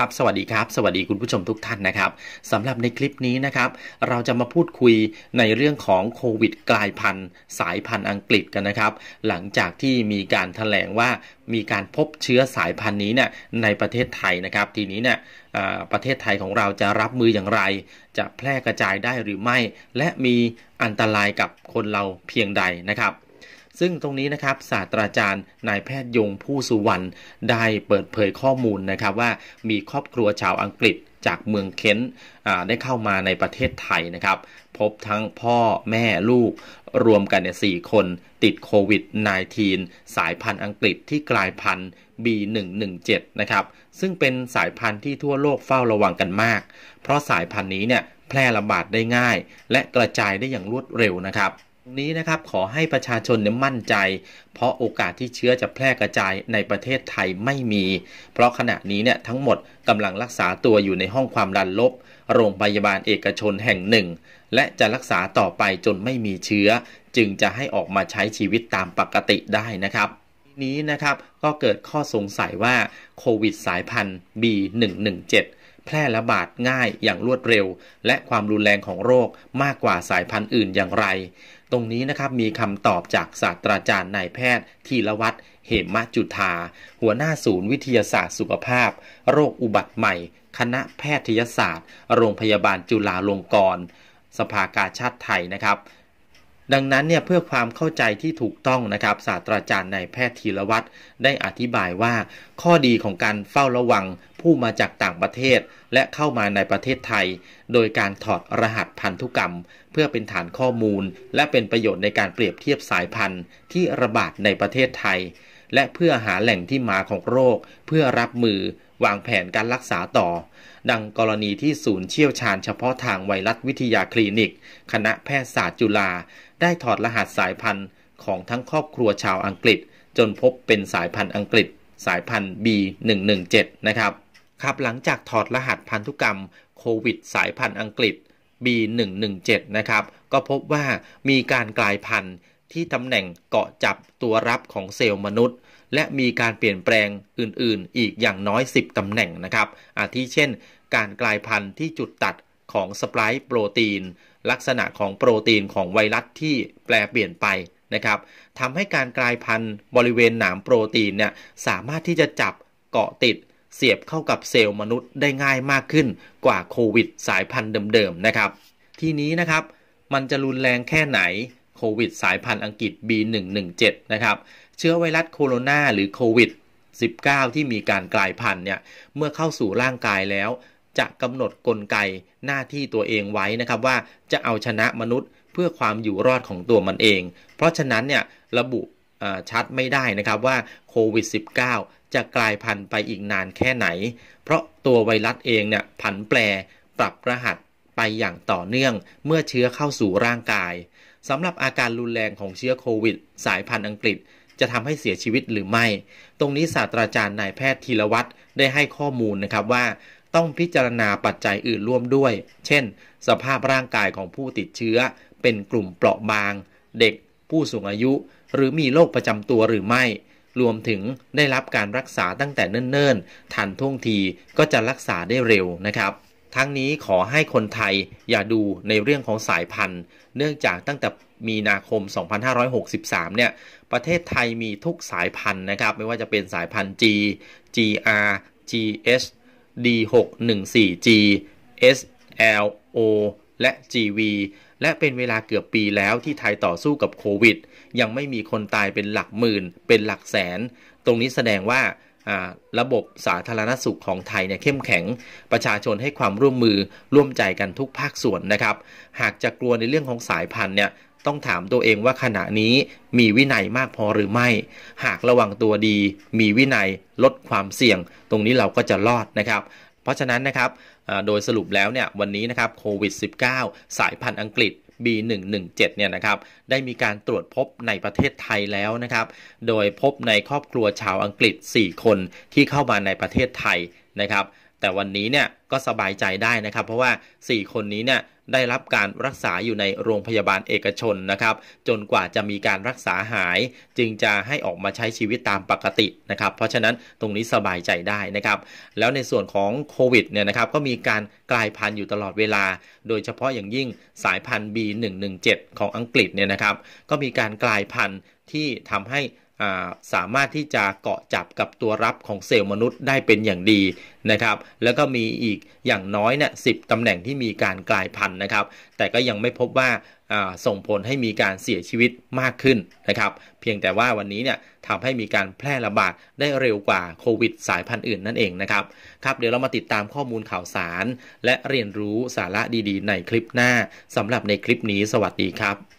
ครับสวัสดีครับสวัสดีคุณผู้ชมทุกท่านนะครับสำหรับในคลิปนี้นะครับ เราจะมาพูดคุยในเรื่องของโควิด กลายพันธุ์ สายพันธุ์อังกฤษกันนะครับ หลังจากที่มีการถแถลงว่ามีการพบเชื้อสายพันธุ์นี้เนี่ยในประเทศไทยนะครับทีนี้เนี่ยประเทศไทยของเราจะรับมืออย่างไร จะแพร่กระจายได้หรือไม่ และมีอันตรายกับคนเราเพียงใดนะครับซึ่งตรงนี้นะครับศาสตราจารย์นายแพทย์ยงผู้สุวรรณได้เปิดเผยข้อมูลนะครับ ว่ามีครอบครัวชาวอังกฤษจากเมืองเคนได้เข้ามาในประเทศไทยนะครับ พบทั้งพ่อแม่ลูกรวมกันเนี่ยสี่คนติดโควิด -19 สายพันธุ์อังกฤษที่กลายพันธุ์ B117 นะครับ ซึ่งเป็นสายพันธุ์ที่ทั่วโลกเฝ้าระวังกันมาก เพราะสายพันธุ์นี้เนี่ยแพร่ระบาดได้ง่าย และกระจายได้อย่างรวดเร็วนะครับนี้นะครับขอให้ประชาชนเนี่ยมั่นใจ เพราะโอกาสที่เชื้อจะแพร่กระจายในประเทศไทยไม่มี เพราะขณะนี้เนี่ยทั้งหมดกำลังรักษาตัวอยู่ในห้องความดันลบ โรงพยาบาลเอกชนแห่งหนึ่ง และจะรักษาต่อไปจนไม่มีเชื้อ จึงจะให้ออกมาใช้ชีวิตตามปกติได้นะครับ นี้นะครับก็เกิดข้อสงสัยว่า โควิดสายพันธุ์ B117 แพร่ระบาดง่ายอย่างรวดเร็ว และความรุนแรงของโรคมากกว่าสายพันธุ์อื่นอย่างไรตรงนี้นะครับมีคำตอบจากศาสตราจารย์นายแพทย์ธีรวัตร เหมจุธา หัวหน้าศูนย์วิทยาศาสตร์สุขภาพ โรคอุบัติใหม่ คณะแพทยศาสตร์ โรงพยาบาลจุฬาลงกรณ์สภากาชาติไทยนะครับดังนั้นเนี่ยเพื่อความเข้าใจที่ถูกต้องนะครับศาสตราจารย์นายแพทย์ธีรวัตรได้อธิบายว่า ข้อดีของการเฝ้าระวังผู้มาจากต่างประเทศและเข้ามาในประเทศไทย โดยการถอดรหัสพันธุกรรมเพื่อเป็นฐานข้อมูล และเป็นประโยชน์ในการเปรียบเทียบสายพันธุ์ ที่ระบาดในประเทศไทย และเพื่อหาแหล่งที่มาของโรค เพื่อรับมือวางแผนการรักษาต่อ ดังกรณีที่ศูนย์เชี่ยวชาญเฉพาะทางไวรัสวิทยาคลินิก คณะแพทยศาสตร์จุฬา ได้ถอดรหัสสายพันธุ์ ของทั้งครอบครัวชาวอังกฤษ จนพบเป็นสายพันธุ์อังกฤษ สายพันธุ์ B117 นะครับ ครับหลังจากถอดรหัสพันธุกรรม โควิด สายพันธุ์อังกฤษ B117 นะครับ ก็พบว่ามีการกลายพันธุ์ที่ตำแหน่งเกาะจับตัวรับของเซลล์มนุษย์และมีการเปลี่ยนแปลงอื่นๆอีกอย่างน้อย10ตำแหน่งนะครับอาทิเช่น การกลายพันธุ์ที่จุดตัดของสปายโปรตีน ลักษณะของโปรตีนของไวรัสที่แปลเปลี่ยนไปนะครับทำให้การกลายพันธุ์บริเวณหนามโปรตีนเนี่ยสามารถที่จะจับเกาะติดเสียบเข้ากับเซลล์มนุษย์ได้ง่ายมากขึ้นกว่าโควิด สายพันธุ์เดิมๆนะครับ ทีนี้นะครับ มันจะรุนแรงแค่ไหนโควิด สายพันธุ์อังกฤษ B117 นะครับเชื้อไวรัสโคโรนาหรือโควิด -19 ที่มีการกลายพันธุ์เนี่ย เมื่อเข้าสู่ร่างกายแล้ว จะกำหนดกลไกหน้าที่ตัวเองไว้นะครับว่าจะเอาชนะมนุษย์เพื่อความอยู่รอดของตัวมันเอง เพราะฉะนั้นเนี่ยระบุชัดไม่ได้นะครับว่าโควิด -19 จะกลายพันธุ์ไปอีกนานแค่ไหน เพราะตัวไวรัสเองเนี่ยผันแปรปรับรหัสไปอย่างต่อเนื่องเมื่อเชื้อเข้าสู่ร่างกาย สำหรับอาการรุนแรงของเชื้อโควิดสายพันธุ์อังกฤษจะทำให้เสียชีวิตหรือไม่ ตรงนี้ศาสตราจารย์นายแพทย์ธีรวัตรได้ให้ข้อมูลนะครับว่า ต้องพิจารณาปัจจัยอื่นร่วมด้วย เช่นสภาพร่างกายของผู้ติดเชื้อเป็นกลุ่มเปราะบาง เด็กผู้สูงอายุ หรือมีโรคประจำตัวหรือไม่ รวมถึงได้รับการรักษาตั้งแต่เนิ่นๆ ทันท่วงทีก็จะรักษาได้เร็วนะครับทั้งนี้ขอให้คนไทยอย่าดูในเรื่องของสายพันธุ์ เนื่องจากตั้งแต่มีนาคม 2563 เนี่ย ประเทศไทยมีทุกสายพันธุ์นะครับ ไม่ว่าจะเป็นสายพันธุ์ G GR GS D614G SLO และ GV และเป็นเวลาเกือบปีแล้วที่ไทยต่อสู้กับโควิด ยังไม่มีคนตายเป็นหลักหมื่น เป็นหลักแสน ตรงนี้แสดงว่าระบบสาธารณสุขของไทยเนี่ยเข้มแข็ง ประชาชนให้ความร่วมมือร่วมใจกันทุกภาคส่วนนะครับ หากจะกลัวในเรื่องของสายพันธุ์เนี่ยต้องถามตัวเองว่าขณะนี้มีวินัยมากพอหรือไม่ หากระวังตัวดีมีวินัยลดความเสี่ยง ตรงนี้เราก็จะรอดนะครับ เพราะฉะนั้นนะครับโดยสรุปแล้วเนี่ยวันนี้นะครับโควิด -19 สายพันธุ์อังกฤษ B117 เนี่ยนะครับ ได้มีการตรวจพบในประเทศไทยแล้วนะครับ โดยพบในครอบครัวชาวอังกฤษ 4 คนที่เข้ามาในประเทศไทยนะครับ แต่วันนี้เนี่ย ก็สบายใจได้นะครับ เพราะว่า 4 คนนี้เนี่ยได้รับการรักษาอยู่ในโรงพยาบาลเอกชนนะครับจนกว่าจะมีการรักษาหาย จึงจะให้ออกมาใช้ชีวิตตามปกตินะครับ เพราะฉะนั้นตรงนี้สบายใจได้นะครับ แล้วในส่วนของโควิดเนี่ยนะครับก็มีการกลายพันธุ์อยู่ตลอดเวลา โดยเฉพาะอย่างยิ่งสายพันธุ์ B117 ของอังกฤษเนี่ยนะครับ ก็มีการกลายพันธุ์ที่ทำให้สามารถที่จะเกาะจับกับตัวรับของเซลล์มนุษย์ได้เป็นอย่างดีนะครับ แล้วก็มีอีกอย่างน้อยเนี่ยสิตำแหน่งที่มีการกลายพันธุ์นะครับ แต่ก็ยังไม่พบว่าส่งผลให้มีการเสียชีวิตมากขึ้นนะครับ เพียงแต่ว่าวันนี้เนี่ยทำให้มีการแพร่ระบาดได้เร็วกว่าโควิดสายพันธุ์อื่นนั่นเองนะครับ ครับ เดี๋ยวเรามาติดตามข้อมูลข่าวสารและเรียนรู้สาระดีๆ ในคลิปหน้าสำหรับในคลิปนี้สวัสดีครับ